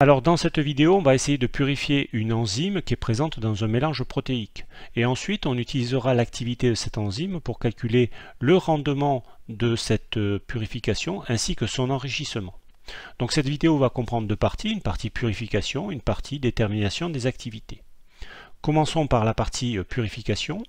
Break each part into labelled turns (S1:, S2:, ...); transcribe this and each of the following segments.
S1: Alors dans cette vidéo, on va essayer de purifier une enzyme qui est présente dans un mélange protéique. Et ensuite, on utilisera l'activité de cette enzyme pour calculer le rendement de cette euh, purification ainsi que son enrichissement. Donc cette vidéo va comprendre deux parties, une partie purification, une partie détermination des activités. Commençons par la partie euh, purification.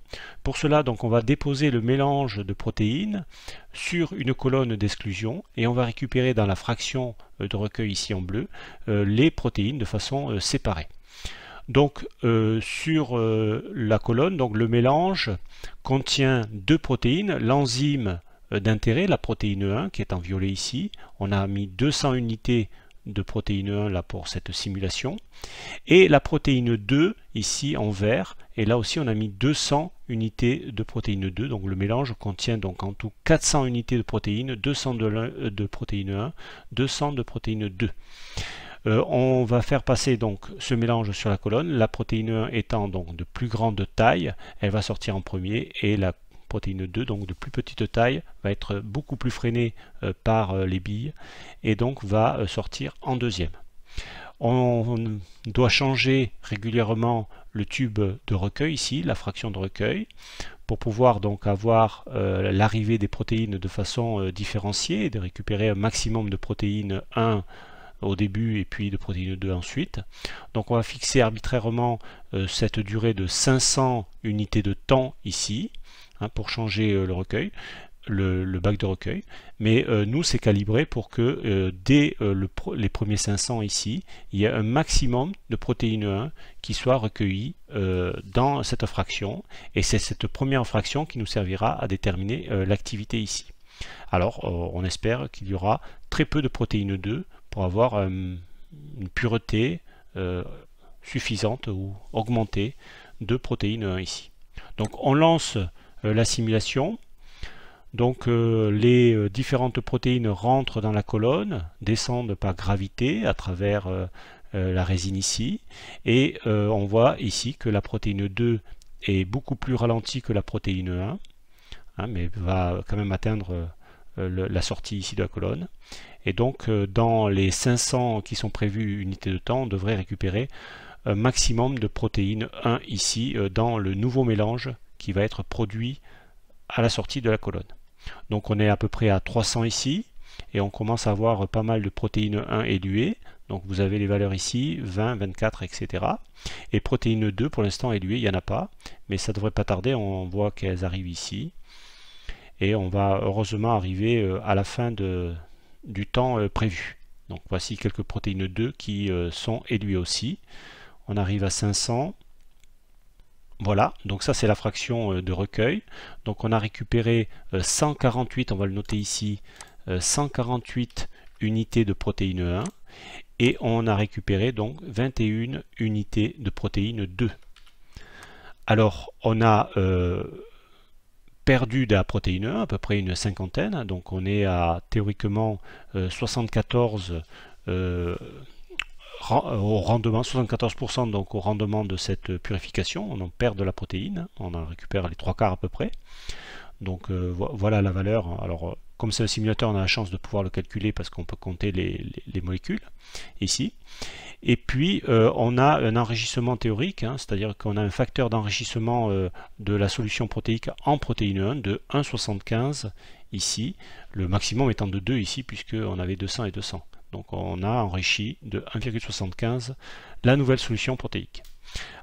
S1: Pour cela, donc, on va déposer le mélange de protéines sur une colonne d'exclusion et on va récupérer dans la fraction euh, de recueil ici en bleu euh, les protéines de façon séparée. Donc sur la colonne, donc le mélange contient deux protéines, l'enzyme d'intérêt, la protéine 1 qui est en violet ici. On a mis 200 unités de protéine 1 là pour cette simulation. Et la protéine 2 ici en vert. Et là aussi on a mis 200 unités de protéine 2. Donc le mélange contient donc en tout 400 unités de protéines, 200 de, euh, de protéine 1, 200 de protéines 2. Euh, on va faire passer donc ce mélange sur la colonne, la protéine 1 étant donc de plus grande taille, elle va sortir en premier et la protéine 2, donc de plus petite taille, va être beaucoup plus freinée euh, par euh, les billes et donc va euh, sortir en deuxième. On doit changer régulièrement le tube de recueil ici, la fraction de recueil, pour pouvoir donc avoir l'arrivée des protéines de façon différenciée de récupérer un maximum de protéines 1 au début et puis de protéines 2 ensuite. Donc on va fixer arbitrairement cette durée de 500 unités de temps ici Hein, pour changer euh, le recueil. Le, bac de recueil. Mais euh, nous, c'est calibré pour que euh, dès les premiers 500 ici, il y a un maximum de protéines 1 qui soit recueillies dans cette fraction. Et c'est cette première fraction qui nous servira à déterminer l'activité ici. Alors, on espère qu'il y aura très peu de protéines 2 pour avoir une pureté suffisante ou augmentée de protéines 1 ici. Donc, on lance euh, la simulation. Donc euh, les euh, différentes protéines rentrent dans la colonne, descendent par gravité à travers la résine ici, et on voit ici que la protéine 2 est beaucoup plus ralentie que la protéine 1, hein, mais va quand même atteindre la sortie ici de la colonne. Et donc dans les 500 qui sont prévus unités de temps, on devrait récupérer un maximum de protéines 1 ici dans le nouveau mélange qui va être produit à la sortie de la colonne. Donc on est à peu près à 300 ici, et on commence à voir pas mal de protéines 1 éluées. Donc vous avez les valeurs ici, 20, 24, etc. Et protéines 2, pour l'instant éluées il n'y en a pas, mais ça ne devrait pas tarder, on voit qu'elles arrivent ici. Et on va heureusement arriver euh, à la fin du temps euh, prévu. Donc voici quelques protéines 2 qui euh, sont éluées aussi. On arrive à 500, voilà, donc ça c'est la fraction euh, de recueil. Donc on a récupéré 148, euh, on va le noter ici, 148 euh, unités de protéine 1 et on a récupéré donc 21 unités de protéine 2. Alors on a perdu de la protéine 1, à peu près une cinquantaine, donc on est à théoriquement 74 euh, au rendement, 74% donc au rendement de cette purification, on en perd de la protéine, on en récupère les trois quarts à peu près. Donc euh, voilà la valeur. Alors euh, comme c'est un simulateur, on a la chance de pouvoir le calculer parce qu'on peut compter les, molécules ici. Et puis on a un enrichissement théorique, hein, c'est-à-dire qu'on a un facteur d'enrichissement de la solution protéique en protéine 1 de 1,75 ici, le maximum étant de 2 ici puisqu'on avait 200 et 200. Donc on a enrichi de 1,75 la nouvelle solution protéique.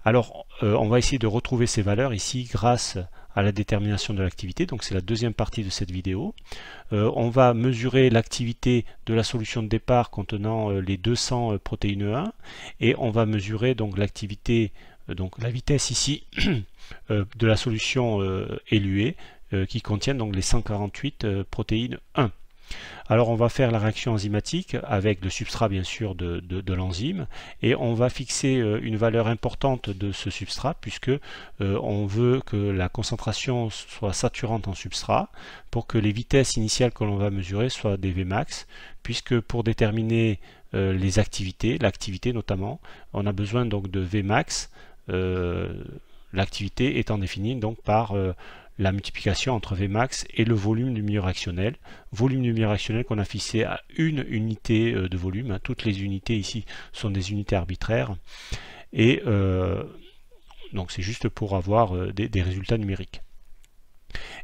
S1: Alors euh, on va essayer de retrouver ces valeurs ici grâce à la détermination de l'activité, donc c'est la deuxième partie de cette vidéo. Euh, on va mesurer l'activité de la solution de départ contenant euh, les 200 protéines 1 e et on va mesurer donc l'activité, donc la vitesse ici de la solution éluée qui contient donc les 148 protéines 1. E alors on va faire la réaction enzymatique avec le substrat bien sûr de, l'enzyme et on va fixer euh, une valeur importante de ce substrat puisque euh, on veut que la concentration soit saturante en substrat pour que les vitesses initiales que l'on va mesurer soient des Vmax puisque pour déterminer euh, les activités, l'activité notamment, on a besoin donc de Vmax l'activité étant définie donc par la multiplication entre Vmax et le volume du milieu réactionnel. Volume du milieu réactionnel qu'on a fixé à une unité euh, de volume. Toutes les unités ici sont des unités arbitraires. Et euh, donc c'est juste pour avoir euh, des, résultats numériques.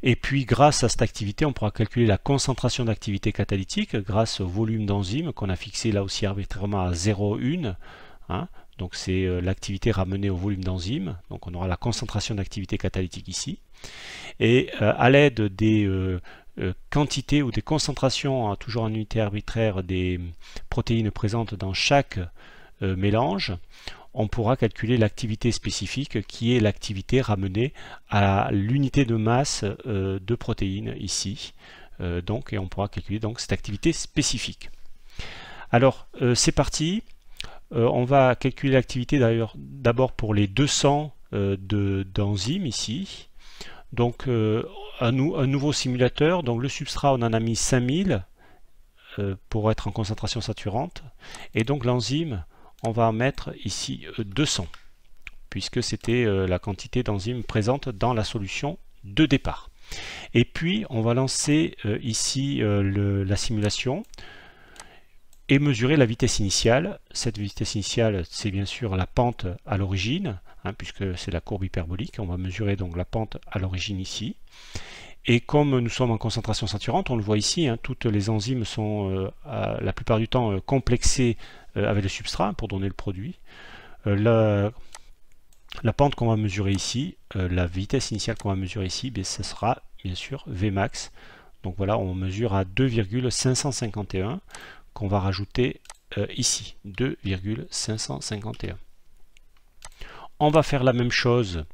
S1: Et puis grâce à cette activité, on pourra calculer la concentration d'activité catalytique grâce au volume d'enzyme qu'on a fixé là aussi arbitrairement à 0,1. Donc c'est euh, l'activité ramenée au volume d'enzymes, Donc on aura la concentration d'activité catalytique ici. Et euh, à l'aide des euh, quantités ou des concentrations, toujours en unité arbitraire, des protéines présentes dans chaque mélange, on pourra calculer l'activité spécifique qui est l'activité ramenée à l'unité de masse de protéines ici. donc, et on pourra calculer donc cette activité spécifique. Alors, c'est parti. Euh, on va calculer l'activité d'ailleurs d'abord pour les 200 euh, d'enzymes ici. Donc euh, un, un, nouveau simulateur, donc le substrat on en a mis 5000 pour être en concentration saturante. Et donc l'enzyme, on va mettre ici 200, puisque c'était la quantité d'enzymes présente dans la solution de départ. Et puis, on va lancer ici la simulation et mesurer la vitesse initiale. Cette vitesse initiale, c'est bien sûr la pente à l'origine, hein, puisque c'est la courbe hyperbolique. On va mesurer donc la pente à l'origine ici. Et comme nous sommes en concentration saturante, on le voit ici, hein, toutes les enzymes sont euh, la plupart du temps euh, complexées euh, avec le substrat pour donner le produit. La, pente qu'on va mesurer ici, la vitesse initiale qu'on va mesurer ici, ben, ce sera bien sûr Vmax. Donc voilà, on mesure à 2,551 qu'on va rajouter euh, ici, 2,551. On va faire la même chose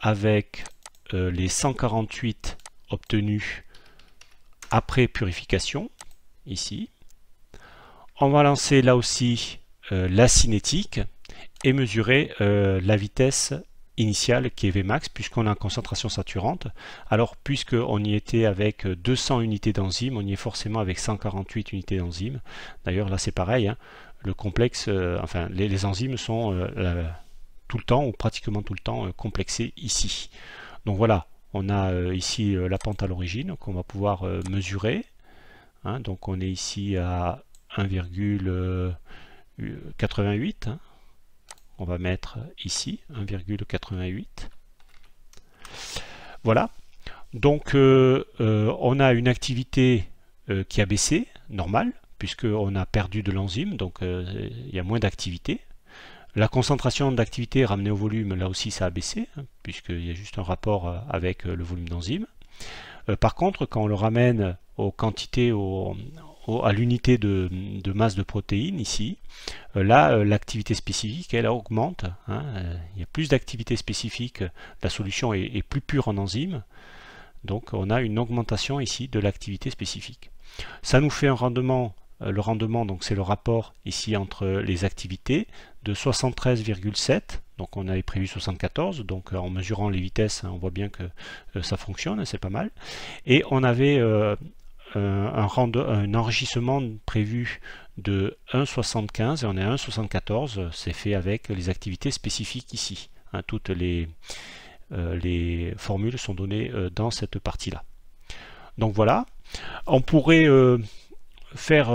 S1: avec euh, les 148 obtenus après purification, ici. On va lancer là aussi euh, la cinétique et mesurer la vitesse initiale qui est Vmax puisqu'on a une concentration saturante. Alors puisqu'on y était avec 200 unités d'enzymes, on y est forcément avec 148 unités d'enzymes. D'ailleurs là c'est pareil, hein. le complexe, euh, enfin les, enzymes sont euh, tout le temps ou pratiquement tout le temps euh, complexées ici. Donc voilà, on a ici la pente à l'origine qu'on va pouvoir mesurer. Hein. donc on est ici à 1,88 on va mettre ici 1,88. Voilà. Donc euh, euh, on a une activité euh, qui a baissé, normale, puisqu'on a perdu de l'enzyme, donc il y a moins d'activité. La concentration d'activité ramenée au volume, là aussi ça a baissé, hein, puisqu'il y a juste un rapport avec le volume d'enzyme. par contre, quand on le ramène aux quantités, à l'unité de, masse de protéines ici, euh, là euh, l'activité spécifique elle augmente, hein. euh, il y a plus d'activité spécifique, la solution est, plus pure en enzymes, donc on a une augmentation ici de l'activité spécifique. Ça nous fait un rendement le rendement, donc c'est le rapport ici entre les activités, de 73,7, donc on avait prévu 74, donc en mesurant les vitesses, on voit bien que ça fonctionne, c'est pas mal. Et on avait un, un enrichissement prévu de 1,75 et on est à 1,74. C'est fait avec les activités spécifiques ici. Hein. toutes euh, les, formules sont données euh, dans cette partie-là. Donc voilà, on pourrait euh, faire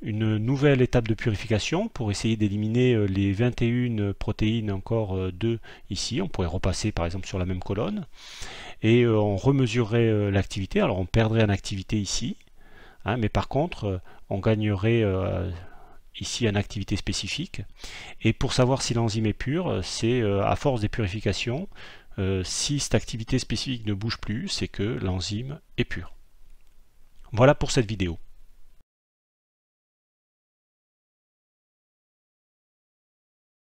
S1: une nouvelle étape de purification pour essayer d'éliminer les 21 protéines encore 2 ici. On pourrait repasser par exemple sur la même colonne et euh, on remesurerait euh, l'activité. Alors on perdrait une activité ici, hein, mais par contre euh, on gagnerait ici une activité spécifique. Et pour savoir si l'enzyme est pure, c'est à force des purifications, si cette activité spécifique ne bouge plus, c'est que l'enzyme est pure. Voilà pour cette vidéo.